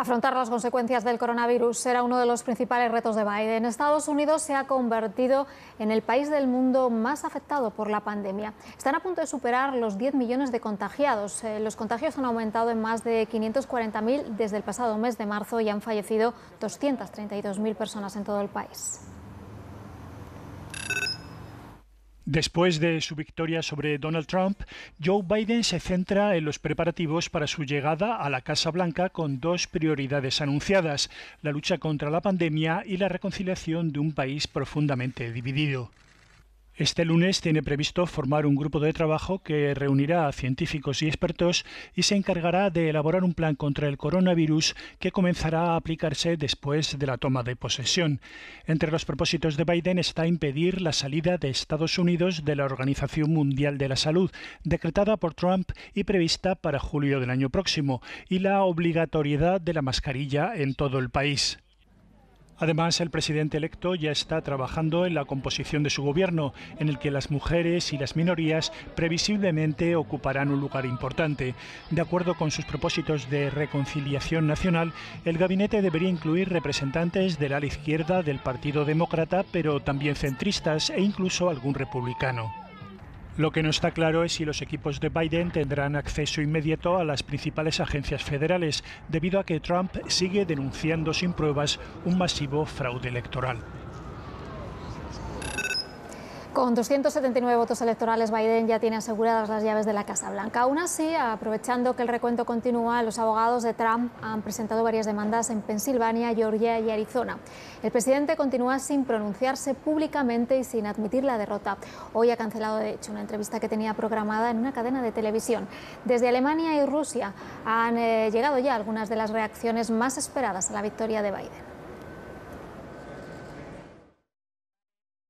Afrontar las consecuencias del coronavirus será uno de los principales retos de Biden. Estados Unidos se ha convertido en el país del mundo más afectado por la pandemia. Están a punto de superar los 10 millones de contagiados. Eh, los contagios han aumentado en más de 540.000 desde el pasado mes de marzo y han fallecido 232.000 personas en todo el país. Después de su victoria sobre Donald Trump, Joe Biden se centra en los preparativos para su llegada a la Casa Blanca con dos prioridades anunciadas, la lucha contra la pandemia y la reconciliación de un país profundamente dividido. Este lunes tiene previsto formar un grupo de trabajo que reunirá a científicos y expertos y se encargará de elaborar un plan contra el coronavirus que comenzará a aplicarse después de la toma de posesión. Entre los propósitos de Biden está impedir la salida de Estados Unidos de la Organización Mundial de la Salud, decretada por Trump y prevista para julio del año próximo, y la obligatoriedad de la mascarilla en todo el país. Además, el presidente electo ya está trabajando en la composición de su gobierno, en el que las mujeres y las minorías previsiblemente ocuparán un lugar importante. De acuerdo con sus propósitos de reconciliación nacional, el gabinete debería incluir representantes de la izquierda del Partido Demócrata, pero también centristas e incluso algún republicano. Lo que no está claro es si los equipos de Biden tendrán acceso inmediato a las principales agencias federales, debido a que Trump sigue denunciando sin pruebas un masivo fraude electoral. Con 279 votos electorales, Biden ya tiene aseguradas las llaves de la Casa Blanca. Aún así, aprovechando que el recuento continúa, los abogados de Trump han presentado varias demandas en Pensilvania, Georgia y Arizona. El presidente continúa sin pronunciarse públicamente y sin admitir la derrota. Hoy ha cancelado, de hecho, una entrevista que tenía programada en una cadena de televisión. Desde Alemania y Rusia han eh, llegado ya algunas de las reacciones más esperadas a la victoria de Biden.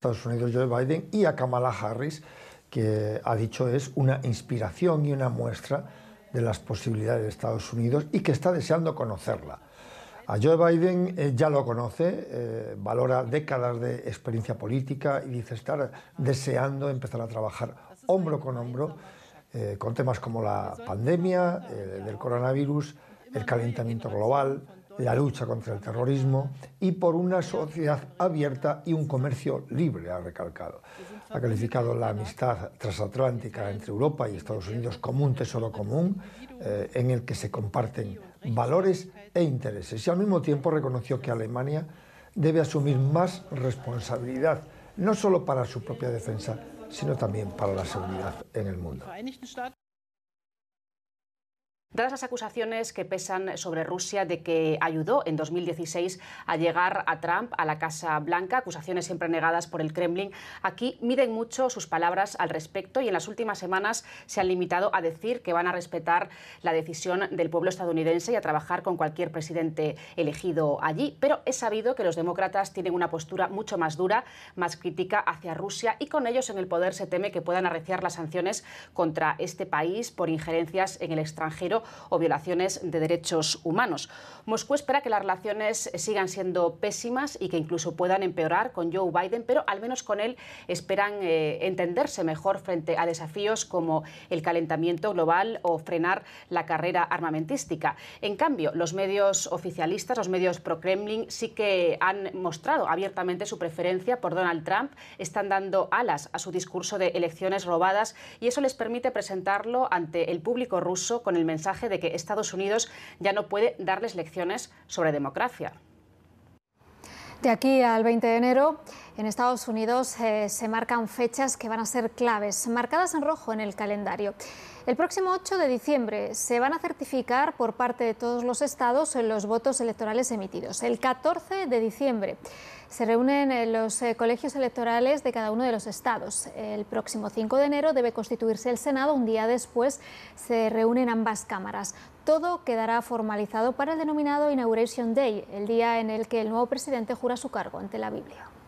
Estados Unidos, Joe Biden, y a Kamala Harris, que ha dicho es una inspiración y una muestra de las posibilidades de Estados Unidos y que está deseando conocerla. A Joe Biden eh, ya lo conoce, eh, valora décadas de experiencia política y dice estar deseando empezar a trabajar hombro con hombro eh, con temas como la pandemia, del coronavirus, el calentamiento global, la lucha contra el terrorismo y por una sociedad abierta y un comercio libre, ha recalcado. Ha calificado la amistad transatlántica entre Europa y Estados Unidos como un tesoro común eh, en el que se comparten valores e intereses. Y al mismo tiempo reconoció que Alemania debe asumir más responsabilidad, no solo para su propia defensa, sino también para la seguridad en el mundo. Dadas las acusaciones que pesan sobre Rusia de que ayudó en 2016 a llegar a Trump a la Casa Blanca, acusaciones siempre negadas por el Kremlin, aquí miden mucho sus palabras al respecto y en las últimas semanas se han limitado a decir que van a respetar la decisión del pueblo estadounidense y a trabajar con cualquier presidente elegido allí. Pero es sabido que los demócratas tienen una postura mucho más dura, más crítica hacia Rusia y con ellos en el poder se teme que puedan arreciar las sanciones contra este país por injerencias en el extranjero o violaciones de derechos humanos. Moscú espera que las relaciones sigan siendo pésimas y que incluso puedan empeorar con Joe Biden, pero al menos con él esperan eh, entenderse mejor frente a desafíos como el calentamiento global o frenar la carrera armamentística. En cambio, los medios oficialistas, los medios pro-Kremlin, sí que han mostrado abiertamente su preferencia por Donald Trump, están dando alas a su discurso de elecciones robadas y eso les permite presentarlo ante el público ruso con el mensaje de que Estados Unidos ya no puede darles lecciones sobre democracia. De aquí al 20 de enero, en Estados Unidos eh, se marcan fechas que van a ser claves, marcadas en rojo en el calendario. El próximo 8 de diciembre se van a certificar por parte de todos los estados los votos electorales emitidos. El 14 de diciembre se reúnen eh, los eh, colegios electorales de cada uno de los estados. El próximo 5 de enero debe constituirse el Senado, un día después se reúnen ambas cámaras. Todo quedará formalizado para el denominado Inauguration Day, el día en el que el nuevo presidente jura su cargo ante la Biblia.